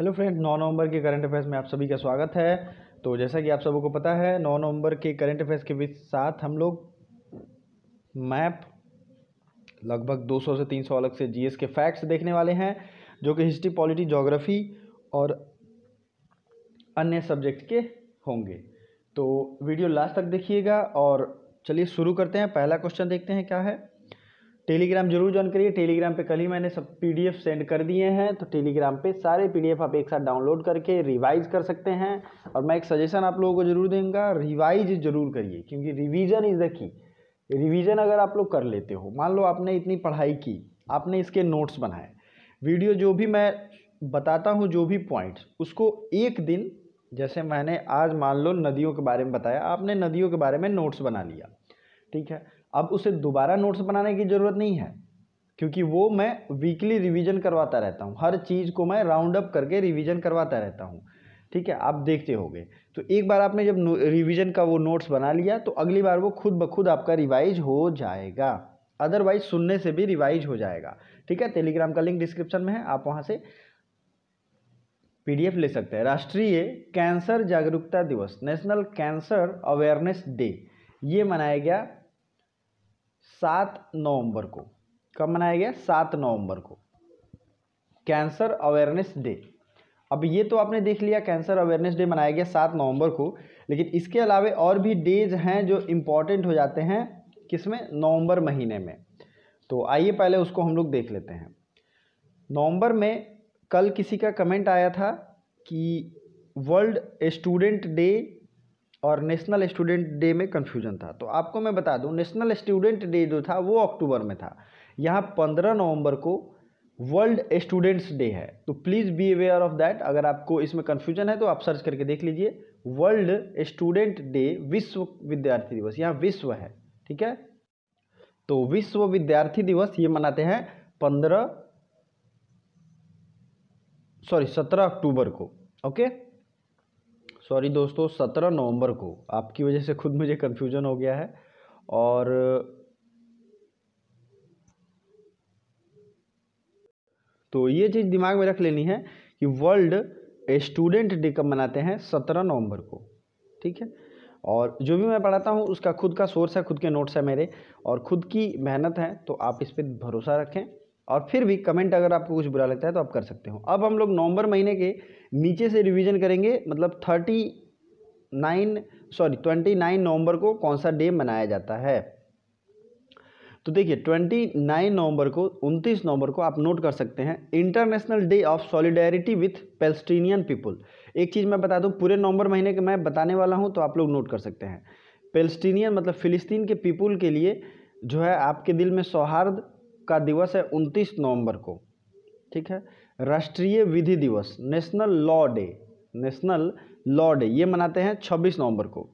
hello friend नौ नवंबर के current affairs में आप सभी का स्वागत है तो जैसा कि आप सबको पता है नौ नवंबर के करंट अफेयर्स के बीच साथ हम लोग मैप लगभग 200 से 300 अलग से जीएस के फैक्ट्स देखने वाले हैं जो कि हिस्ट्री पॉलिटी जोग्राफी और अन्य सब्जेक्ट के होंगे तो वीडियो लास्ट तक देखिएगा और चलिए शुरू करते हैं पहला क्वेश्चन देखते हैं क्या है टेलीग्राम जरूर ज्वाइन करिए टेलीग्राम पे कल ही मैंने सब पीडीएफ सेंड कर दिए हैं तो टेलीग्राम पे सारे पीडीएफ आप एक साथ डाउनलोड करके रिवाइज कर सकते हैं और मैं एक सजेशन आप लोगों को जरूर दूंगा रिवाइज जरूर करिए क्योंकि revision is the key revision अगर आप लोग कर लेते हो मान लो आपने इतनी पढ़ाई की आपने इसके नोट्स बनाए वीडियो जो भी मैं बताता हूँ जो भी पॉइंट्स उसको एक दिन जैसे मैंने आज मान लो नदियों के बारे में बताया आपने नदियों के बारे में नोट्स बना लिया ठीक है अब उसे दोबारा नोट्स बनाने की ज़रूरत नहीं है क्योंकि वो मैं वीकली रिवीजन करवाता रहता हूँ हर चीज़ को मैं राउंड अप करके रिवीजन करवाता रहता हूँ ठीक है आप देखते होंगे तो एक बार आपने जब रिवीजन का वो नोट्स बना लिया तो अगली बार वो खुद ब खुद आपका रिवाइज हो जाएगा अदरवाइज सुनने से भी रिवाइज हो जाएगा ठीक है टेलीग्राम का लिंक डिस्क्रिप्शन में है आप वहाँ से पीडीएफ ले सकते हैं राष्ट्रीय कैंसर जागरूकता दिवस नेशनल कैंसर अवेयरनेस डे ये मनाया गया सात नवंबर को कब मनाया गया सात नवंबर को कैंसर अवेयरनेस डे अब ये तो आपने देख लिया कैंसर अवेयरनेस डे मनाया गया सात नवंबर को लेकिन इसके अलावा और भी डेज हैं जो इम्पॉर्टेंट हो जाते हैं किसमें नवंबर महीने में तो आइए पहले उसको हम लोग देख लेते हैं नवंबर में कल किसी का कमेंट आया था कि वर्ल्ड स्टूडेंट डे और नेशनल स्टूडेंट डे में कन्फ्यूजन था तो आपको मैं बता दूँ नेशनल स्टूडेंट डे जो था वो अक्टूबर में था यहाँ पंद्रह नवंबर को वर्ल्ड स्टूडेंट्स डे है तो please be aware of that अगर आपको इसमें कन्फ्यूजन है तो आप सर्च करके देख लीजिए वर्ल्ड स्टूडेंट डे विश्व विद्यार्थी दिवस यहाँ विश्व है ठीक है तो विश्व विद्यार्थी दिवस ये मनाते हैं पंद्रह सॉरी सत्रह अक्टूबर को ओके सॉरी दोस्तों सत्रह नवंबर को आपकी वजह से खुद मुझे कन्फ्यूज़न हो गया है और तो ये चीज़ दिमाग में रख लेनी है कि वर्ल्ड स्टूडेंट डे कब मनाते हैं सत्रह नवंबर को ठीक है और जो भी मैं पढ़ाता हूँ उसका खुद का सोर्स है खुद के नोट्स है मेरे और खुद की मेहनत है तो आप इस पर भरोसा रखें और फिर भी कमेंट अगर आपको कुछ बुरा लगता है तो आप कर सकते हो अब हम लोग नवंबर महीने के नीचे से रिवीजन करेंगे मतलब thirty nine sorry twenty nine नवंबर को कौन सा डे मनाया जाता है तो देखिए ट्वेंटी नाइन नवंबर को उनतीस नवंबर को आप नोट कर सकते हैं international day of solidarity with Palestinian people एक चीज़ मैं बता दूँ पूरे नवंबर महीने के मैं बताने वाला हूँ तो आप लोग नोट कर सकते हैं पेलस्टीनियन मतलब फ़िलिस्तीन के पीपुल के लिए जो है आपके दिल में सौहार्द का दिवस है 29 नवंबर को ठीक है राष्ट्रीय विधि दिवस national law day national law day ये मनाते हैं 26 नवंबर को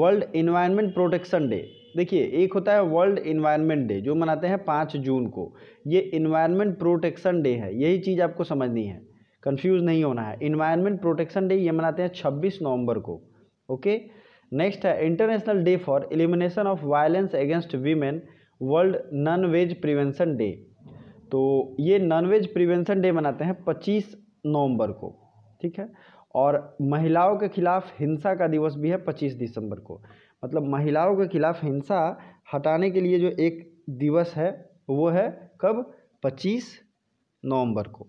वर्ल्ड इन्वायरमेंट प्रोटेक्शन डे देखिए एक होता है वर्ल्ड इन्वायरमेंट डे जो मनाते हैं पाँच जून को ये इन्वायरमेंट प्रोटेक्शन डे है यही चीज़ आपको समझनी है कंफ्यूज नहीं होना है इन्वायरमेंट प्रोटेक्शन डे ये मनाते हैं छब्बीस नवंबर को ओके नेक्स्ट है international day for elimination of violence against women world non veg prevention day तो ये नॉन वेज प्रिवेंशन डे मनाते हैं पच्चीस नवंबर को ठीक है और महिलाओं के खिलाफ हिंसा का दिवस भी है पच्चीस दिसंबर को मतलब महिलाओं के खिलाफ हिंसा हटाने के लिए जो एक दिवस है वो है कब पच्चीस नवंबर को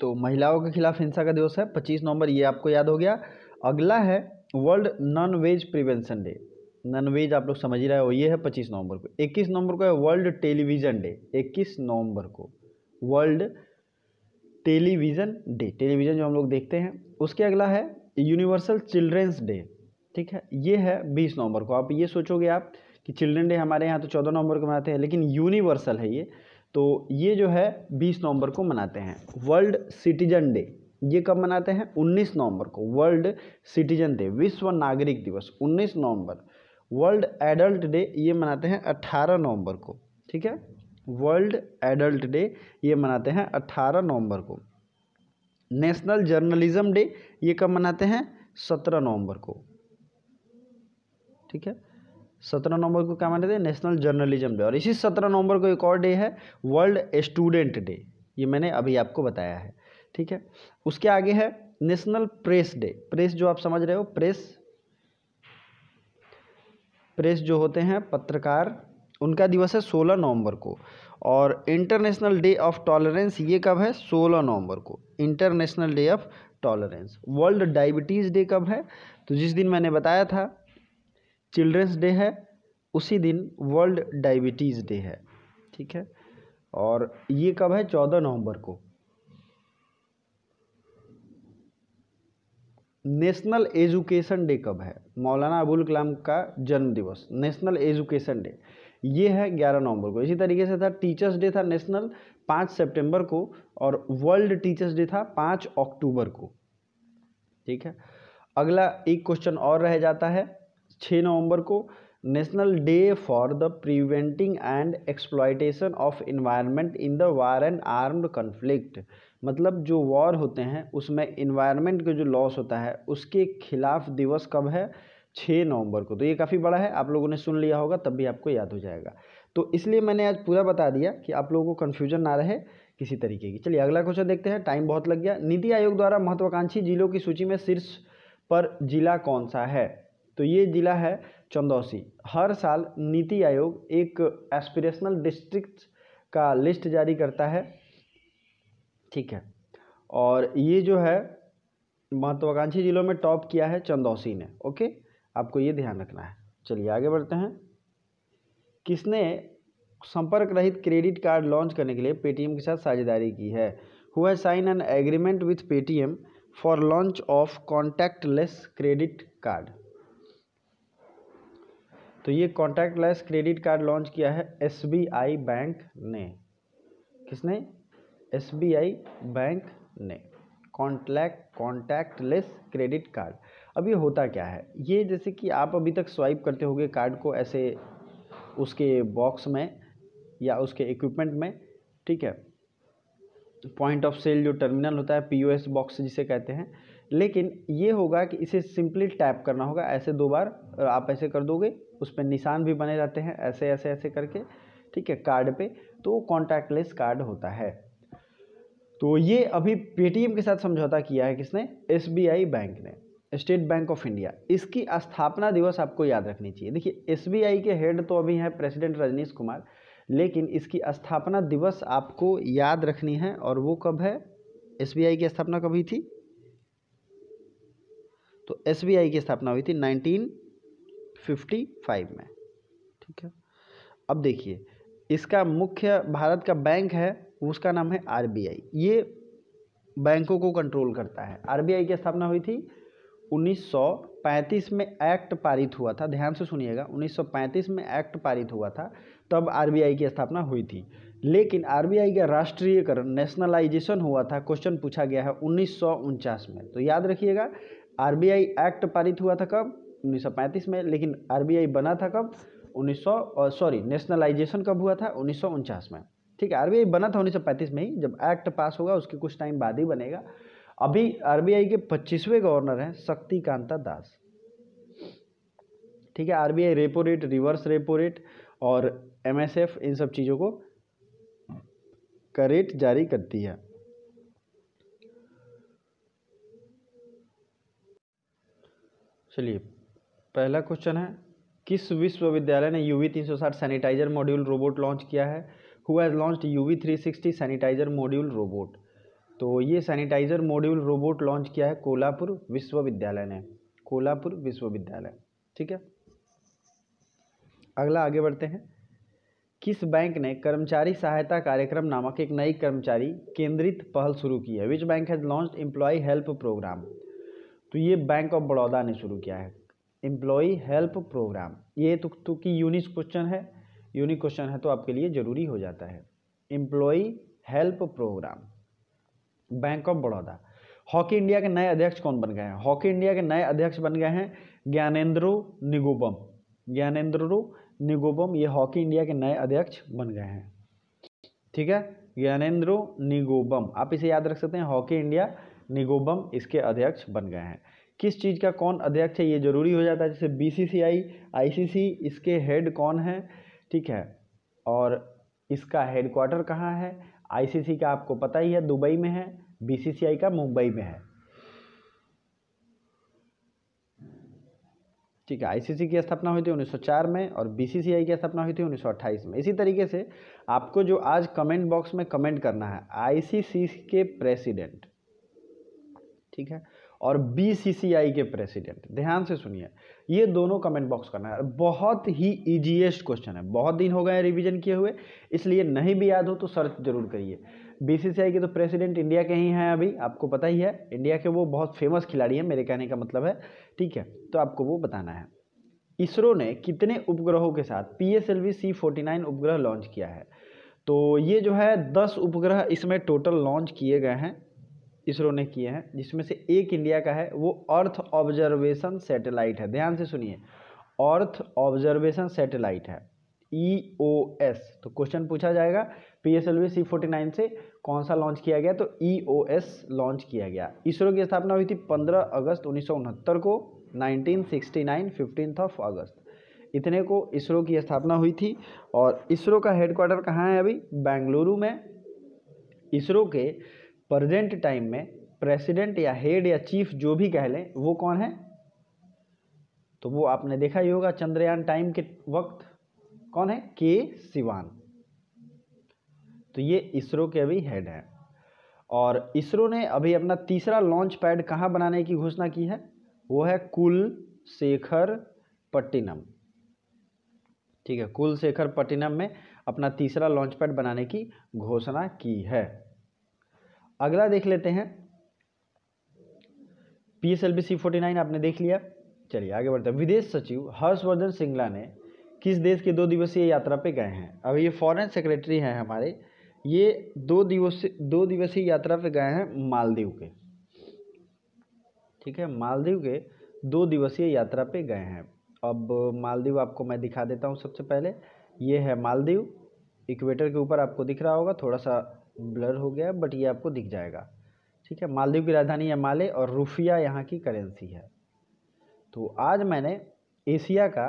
तो महिलाओं के खिलाफ हिंसा का दिवस है पच्चीस नवंबर ये आपको याद हो गया अगला है world non veg prevention day non veg आप लोग समझ रहे हो ये है पच्चीस नवंबर को इक्कीस नवंबर को है वर्ल्ड टेलीविज़न डे इक्कीस नवंबर को वर्ल्ड टेलीविज़न डे टेलीविज़न जो हम लोग देखते हैं उसके अगला है यूनिवर्सल चिल्ड्रेंस डे ठीक है ये है बीस नवंबर को आप ये सोचोगे आप कि चिल्ड्रेन डे हमारे यहाँ तो चौदह नवंबर को मनाते हैं लेकिन यूनिवर्सल है ये तो ये जो है बीस नवंबर को मनाते हैं वर्ल्ड सिटीजन डे ये कब मनाते हैं उन्नीस नवंबर को वर्ल्ड सिटीजन डे विश्व नागरिक दिवस उन्नीस नवंबर वर्ल्ड एडल्ट डे ये मनाते हैं अट्ठारह नवंबर को ठीक है वर्ल्ड एडल्ट डे ये मनाते हैं अट्ठारह नवंबर को नेशनल जर्नलिज्म डे ये कब मनाते हैं सत्रह नवंबर को ठीक है सत्रह नवंबर को क्या मनाते हैं नेशनल जर्नलिज्म डे और इसी सत्रह नवंबर को एक और डे है वर्ल्ड स्टूडेंट डे ये मैंने अभी आपको बताया है ठीक है उसके आगे है नेशनल प्रेस डे प्रेस जो आप समझ रहे हो प्रेस प्रेस जो होते हैं पत्रकार उनका दिवस है सोलह नवंबर को और इंटरनेशनल डे ऑफ टॉलरेंस ये कब है सोलह नवंबर को international day of tolerance world diabetes day कब है तो जिस दिन मैंने बताया था चिल्ड्रेंस डे है उसी दिन वर्ल्ड डायबिटीज़ डे है ठीक है और ये कब है चौदह नवंबर को नेशनल एजुकेशन डे कब है मौलाना अबुल कलाम का जन्म दिवस नेशनल एजुकेशन डे ये है 11 नवंबर को इसी तरीके से था टीचर्स डे था नेशनल 5 सितंबर को और वर्ल्ड टीचर्स डे था 5 अक्टूबर को ठीक है अगला एक क्वेश्चन और रह जाता है 6 नवंबर को national day for the preventing and exploitation of environment in the war and armed conflict मतलब जो वॉर होते हैं उसमें इन्वायरमेंट का जो लॉस होता है उसके खिलाफ दिवस कब है छः नवंबर को तो ये काफ़ी बड़ा है आप लोगों ने सुन लिया होगा तब भी आपको याद हो जाएगा तो इसलिए मैंने आज पूरा बता दिया कि आप लोगों को कन्फ्यूजन ना रहे किसी तरीके की चलिए अगला क्वेश्चन देखते हैं टाइम बहुत लग गया नीति आयोग द्वारा महत्वाकांक्षी जिलों की सूची में शीर्ष पर जिला कौन सा है तो ये जिला है चंदौसी हर साल नीति आयोग एक एस्पिरेशनल डिस्ट्रिक्ट का लिस्ट जारी करता है ठीक है और ये जो है महत्वाकांक्षी जिलों में टॉप किया है चंदौसी ने ओके आपको ये ध्यान रखना है चलिए आगे बढ़ते हैं किसने संपर्क रहित क्रेडिट कार्ड लॉन्च करने के लिए पेटीएम के साथ साझेदारी की है हुआ है sign an agreement with Paytm for launch of less credit card तो ये लेस क्रेडिट कार्ड लॉन्च किया है आई बैंक ने किसने एसबीआई बैंक ने कॉन्टैक्ट लेस क्रेडिट कार्ड अब ये होता क्या है ये जैसे कि आप अभी तक स्वाइप करते होंगे कार्ड को ऐसे उसके बॉक्स में या उसके इक्विपमेंट में ठीक है पॉइंट ऑफ सेल जो टर्मिनल होता है पीओएस बॉक्स जिसे कहते हैं लेकिन ये होगा कि इसे सिंपली टैप करना होगा ऐसे दो बार आप ऐसे कर दोगे उस पर निशान भी बने रहते हैं ऐसे ऐसे ऐसे करके ठीक है कार्ड पे तो लेस कार्ड होता है तो ये अभी पेटीएम के साथ समझौता किया है किसने एस बैंक ने स्टेट बैंक ऑफ इंडिया इसकी स्थापना दिवस आपको याद रखनी चाहिए देखिए एस के हेड तो अभी हैं प्रेसिडेंट रजनीश कुमार लेकिन इसकी स्थापना दिवस आपको याद रखनी है और वो कब है एस की स्थापना कब हुई थी तो एस की स्थापना हुई थी 1955 में ठीक है अब देखिए इसका मुख्य भारत का बैंक है उसका नाम है आरबीआई ये बैंकों को कंट्रोल करता है आरबीआई की स्थापना हुई थी 1935 में एक्ट पारित हुआ था ध्यान से सुनिएगा 1935 में एक्ट पारित हुआ था तब आरबीआई की स्थापना हुई थी लेकिन आरबीआई का राष्ट्रीयकरण नेशनलाइजेशन हुआ था क्वेश्चन पूछा गया है उन्नीस में तो याद रखिएगा आर एक्ट पारित हुआ था कब उन्नीस में लेकिन आर बना था कब सौ सॉरी नेशनलाइजेशन कब हुआ था उन्नीस में ठीक है आरबीआई बना था उन्नीस में ही जब एक्ट पास होगा उसके कुछ टाइम बाद ही बनेगा अभी आरबीआई के पच्चीसवें गवर्नर हैं शक्तिकांता दास ठीक है RBI repo rate reverse repo rate और एमएसएफ इन सब चीज़ों को करेट रेट जारी करती है चलिए पहला क्वेश्चन है किस विश्वविद्यालय ने UV 360 sanitiser module robot launch किया है who has launched U V three sixty sanitiser module robot तो ये सैनिटाइजर मॉड्यूल रोबोट लॉन्च किया है कोल्हापुर विश्वविद्यालय ने कोल्हापुर विश्वविद्यालय ठीक है अगला आगे बढ़ते हैं किस बैंक ने कर्मचारी सहायता कार्यक्रम नामक एक नई कर्मचारी केंद्रित पहल शुरू की है which bank has launch employ help programme तो ये बैंक ऑफ बड़ौदा ने शुरू किया है एम्प्लॉय हेल्प प्रोग्राम ये तो, तो यूनिस क्वेश्चन है यूनिक क्वेश्चन है तो आपके लिए ज़रूरी हो जाता है employee help programme bank of Baroda hockey India के नए अध्यक्ष कौन बन गए हैं हॉकी इंडिया के नए अध्यक्ष बन गए हैं ज्ञानेन्द्रो निगोबम ज्ञानेन्द्रो निगोबम ये हॉकी इंडिया के नए अध्यक्ष बन गए हैं ठीक है ज्ञानेन्द्रो निगोबम आप इसे याद रख सकते हैं हॉकी इंडिया निगोबम इसके अध्यक्ष बन गए हैं किस चीज़ का कौन अध्यक्ष है ये जरूरी हो जाता है जैसे सी सी इसके हेड कौन है ठीक है और इसका हेडक्वार्टर कहाँ है आईसीसी का आपको पता ही है दुबई में है बीसीसीआई का मुंबई में है ठीक है आईसीसी की स्थापना हुई थी 1904 में और बीसीसीआई की स्थापना हुई थी 1928 में इसी तरीके से आपको जो आज कमेंट बॉक्स में कमेंट करना है आईसीसी के प्रेसिडेंट ठीक है और बी के प्रेसिडेंट ध्यान से सुनिए ये दोनों कमेंट बॉक्स करना है बहुत ही ईजीएस्ट क्वेश्चन है बहुत दिन हो गए रिवीजन किए हुए इसलिए नहीं भी याद हो तो सर्च जरूर करिए बी के तो प्रेसिडेंट इंडिया के ही हैं अभी आपको पता ही है इंडिया के वो बहुत फेमस खिलाड़ी हैं मेरे कहने का मतलब है ठीक है तो आपको वो बताना है इसरो ने कितने उपग्रहों के साथ P S L V C forty nine उपग्रह लॉन्च किया है तो ये जो है दस उपग्रह इसमें टोटल लॉन्च किए गए हैं इसरो ने किए हैं जिसमें से एक इंडिया का है वो अर्थ ऑब्जर्वेशन सैटेलाइट है ध्यान से सुनिए अर्थ ऑब्जर्वेशन सैटेलाइट है ई ओ एस तो क्वेश्चन पूछा जाएगा P S L V C forty nine से कौन सा लॉन्च किया गया तो ई ओ एस लॉन्च किया गया इसरो की स्थापना हुई थी पंद्रह अगस्त उन्नीस सौ उनहत्तर को nineteen sixty nine fifteenth of अगस्त इतने को इसरो की स्थापना हुई थी और इसरो का हेडक्वार्टर कहाँ है अभी बेंगलुरु में इसरो के प्रेजेंट टाइम में प्रेसिडेंट या हेड या चीफ जो भी कह लें वो कौन है तो वो आपने देखा ही होगा चंद्रयान टाइम के वक्त कौन है के सिवान तो ये इसरो के अभी हेड हैं और इसरो ने अभी अपना तीसरा लॉन्च पैड कहाँ बनाने की घोषणा की है वो है कुल शेखर पट्टिनम ठीक है कुल शेखर पट्टिनम में अपना तीसरा लॉन्च पैड बनाने की घोषणा की है अगला देख लेते हैं P S L B C forty nine आपने देख लिया चलिए आगे बढ़ते हैं विदेश सचिव हर्षवर्धन सिंगला ने किस देश के दो दिवसीय यात्रा पे गए हैं अब ये फॉरेन सेक्रेटरी हैं हमारे ये दो दिवसीय दो दिवसीय यात्रा पे गए हैं मालदीव के ठीक है मालदीव के दो दिवसीय यात्रा पे गए हैं अब मालदीव आपको मैं दिखा देता हूँ सबसे पहले ये है मालदीव इक्वेटर के ऊपर आपको दिख रहा होगा थोड़ा सा ब्लर हो गया बट ये आपको दिख जाएगा ठीक है मालदीव की राजधानी है माले और रुफिया यहाँ की करेंसी है तो आज मैंने एशिया का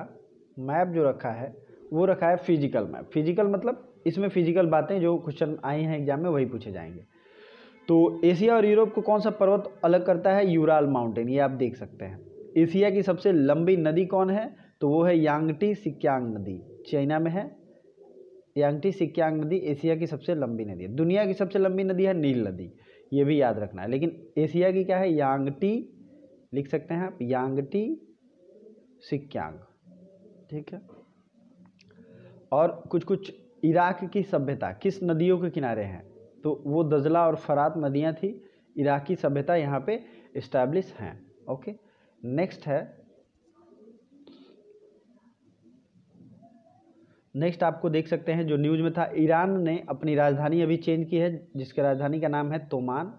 मैप जो रखा है वो रखा है फिजिकल मैप फिजिकल मतलब इसमें फिजिकल बातें जो क्वेश्चन आई हैं एग्जाम में वही पूछे जाएंगे तो एशिया और यूरोप को कौन सा पर्वत अलग करता है यूराल माउंटेन ये आप देख सकते हैं एशिया की सबसे लंबी नदी कौन है तो वो है यांगटी सिक्यांग नदी चाइना में है यांगटी सिक्यांग नदी एशिया की सबसे लंबी नदी है दुनिया की सबसे लंबी नदी है नील नदी ये भी याद रखना है लेकिन एशिया की क्या है यांगटी लिख सकते हैं आप यांगटी सिक्यांग ठीक है और कुछ कुछ इराक की सभ्यता किस नदियों के किनारे हैं तो वो दजला और फरात नदियाँ थी इराकी सभ्यता यहाँ पर इस्टेब्लिश हैं ओके नेक्स्ट है नेक्स्ट आपको देख सकते हैं जो न्यूज़ में था ईरान ने अपनी राजधानी अभी चेंज की है जिसके राजधानी का नाम है तोमान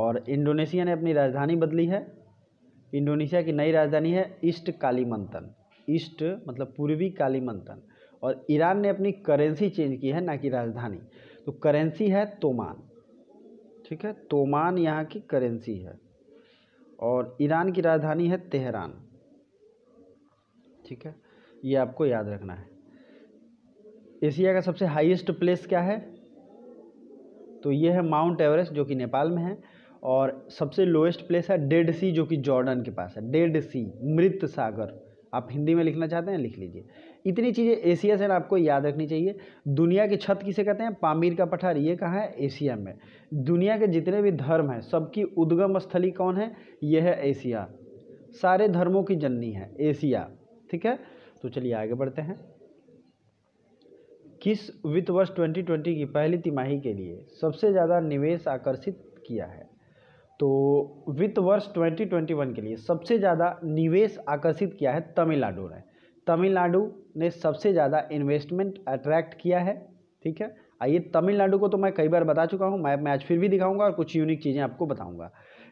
और इंडोनेशिया ने अपनी राजधानी बदली है इंडोनेशिया की नई राजधानी है ईस्ट कालीमंतन ईस्ट मतलब पूर्वी कालीमंतन और ईरान ने अपनी करेंसी चेंज की है ना कि राजधानी तो करेंसी है तोमान ठीक है तोमान यहाँ की करेंसी है और ईरान की राजधानी है तेहरान ठीक है ये आपको याद रखना है एशिया का सबसे हाईएस्ट प्लेस क्या है तो ये है माउंट एवरेस्ट जो कि नेपाल में है और सबसे लोएस्ट प्लेस है डेड सी जो कि जॉर्डन के पास है डेड सी मृत सागर आप हिंदी में लिखना चाहते हैं लिख लीजिए इतनी चीज़ें एशिया से आपको याद रखनी चाहिए दुनिया की छत किसे कहते हैं पामीर का पठार ये कहाँ है एशिया में दुनिया के जितने भी धर्म हैं सबकी उद्गम स्थली कौन है यह है एशिया सारे धर्मों की जननी है एशिया ठीक है तो चलिए आगे बढ़ते हैं किस वित्त वर्ष 2020 की पहली तिमाही के लिए सबसे ज़्यादा निवेश आकर्षित किया है तो वित्त वर्ष 2021 के लिए सबसे ज़्यादा निवेश आकर्षित किया है तमिलनाडु ने तमिलनाडु ने सबसे ज़्यादा इन्वेस्टमेंट अट्रैक्ट किया है ठीक है आइए तमिलनाडु को तो मैं कई बार बता चुका हूँ मैप में आज फिर भी दिखाऊंगा और कुछ यूनिक चीज़ें आपको बताऊंगा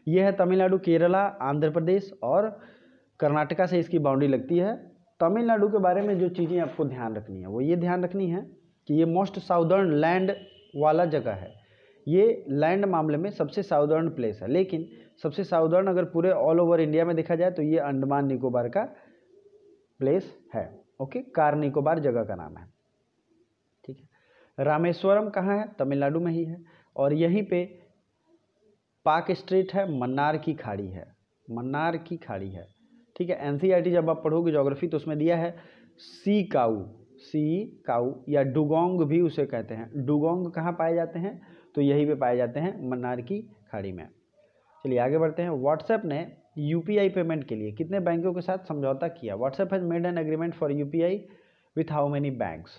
ये है तमिलनाडु केरला आंध्र प्रदेश और कर्नाटका से इसकी बाउंड्री लगती है तमिलनाडु के बारे में जो चीज़ें आपको ध्यान रखनी है वो ये ध्यान रखनी है कि ये मोस्ट साउदर्न लैंड वाला जगह है ये लैंड मामले में सबसे साउदर्न प्लेस है लेकिन सबसे साउदर्न अगर पूरे ऑल ओवर इंडिया में देखा जाए तो ये अंडमान निकोबार का प्लेस है ओके कार निकोबार जगह का नाम है ठीक है रामेश्वरम कहाँ है तमिलनाडु में ही है और यहीं पे पाक स्ट्रीट है मन्नार की खाड़ी है मन्नार की खाड़ी है ठीक है एन जब आप पढ़ोगे जोग्राफी तो उसमें दिया है सी काऊ सी काऊ या डुगोंग भी उसे कहते हैं डुगोंग कहाँ पाए जाते हैं तो यही पे पाए जाते हैं मन्नार की खाड़ी में चलिए आगे बढ़ते हैं व्हाट्सएप ने यूपीआई पेमेंट के लिए कितने बैंकों के साथ समझौता किया WhatsApp has made an agreement for UPI with how many banks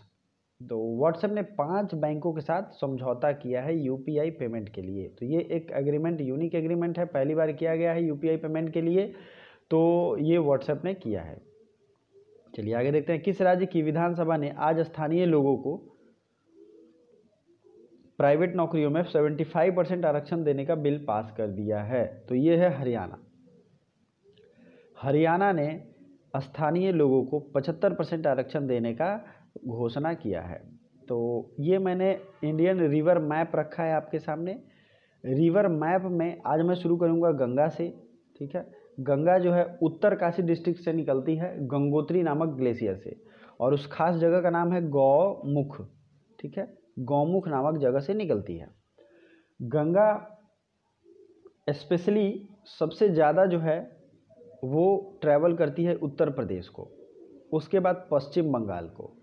तो व्हाट्सएप ने पांच बैंकों के साथ समझौता किया है यूपीआई पेमेंट के लिए तो ये एक एग्रीमेंट यूनिक एग्रीमेंट है पहली बार किया गया है यू पेमेंट के लिए तो ये व्हाट्सएप ने किया है चलिए आगे देखते हैं किस राज्य की विधानसभा ने आज स्थानीय लोगों को प्राइवेट नौकरियों में 75 परसेंट आरक्षण देने का बिल पास कर दिया है तो ये है हरियाणा हरियाणा ने स्थानीय लोगों को 75 परसेंट आरक्षण देने का घोषणा किया है तो ये मैंने इंडियन रिवर मैप रखा है आपके सामने रिवर मैप में आज मैं शुरू करूँगा गंगा से ठीक है गंगा जो है उत्तर काशी डिस्ट्रिक्ट से निकलती है गंगोत्री नामक ग्लेशियर से और उस खास जगह का नाम है गौमुख ठीक है गौमुख नामक जगह से निकलती है गंगा स्पेशली सबसे ज़्यादा जो है वो ट्रैवल करती है उत्तर प्रदेश को उसके बाद पश्चिम बंगाल को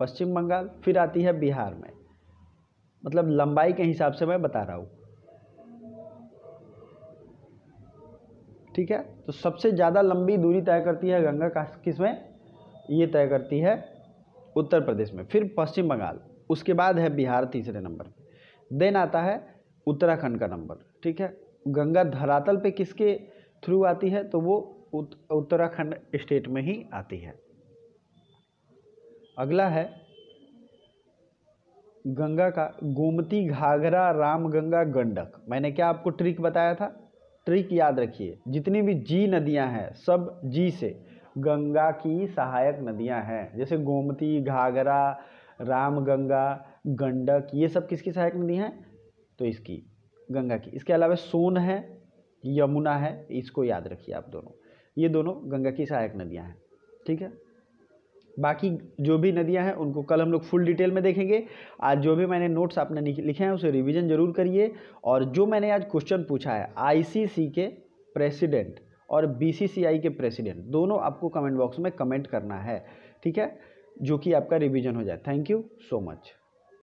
पश्चिम बंगाल फिर आती है बिहार में मतलब लंबाई के हिसाब से मैं बता रहा हूँ ठीक है तो सबसे ज़्यादा लंबी दूरी तय करती है गंगा का किस में ये तय करती है उत्तर प्रदेश में फिर पश्चिम बंगाल उसके बाद है बिहार तीसरे नंबर पर देन आता है उत्तराखंड का नंबर ठीक है गंगा धरातल पे किसके थ्रू आती है तो वो उत, उत्तराखंड स्टेट में ही आती है अगला है गंगा का गोमती घाघरा रामगंगा गंडक मैंने क्या आपको ट्रिक बताया था ट्रिक याद रखिए जितनी भी जी नदियां हैं सब जी से गंगा की सहायक नदियां हैं जैसे गोमती घाघरा रामगंगा गंडक ये सब किसकी सहायक नदी हैं तो इसकी गंगा की इसके अलावा सोन है यमुना है इसको याद रखिए आप दोनों ये दोनों गंगा की सहायक नदियाँ हैं ठीक है बाकी जो भी नदियां हैं उनको कल हम लोग फुल डिटेल में देखेंगे आज जो भी मैंने नोट्स आपने लिखे हैं उसे रिवीजन जरूर करिए और जो मैंने आज क्वेश्चन पूछा है आईसीसी के प्रेसिडेंट और बीसीसीआई के प्रेसिडेंट दोनों आपको कमेंट बॉक्स में कमेंट करना है ठीक है जो कि आपका रिवीजन हो जाए थैंक यू सो मच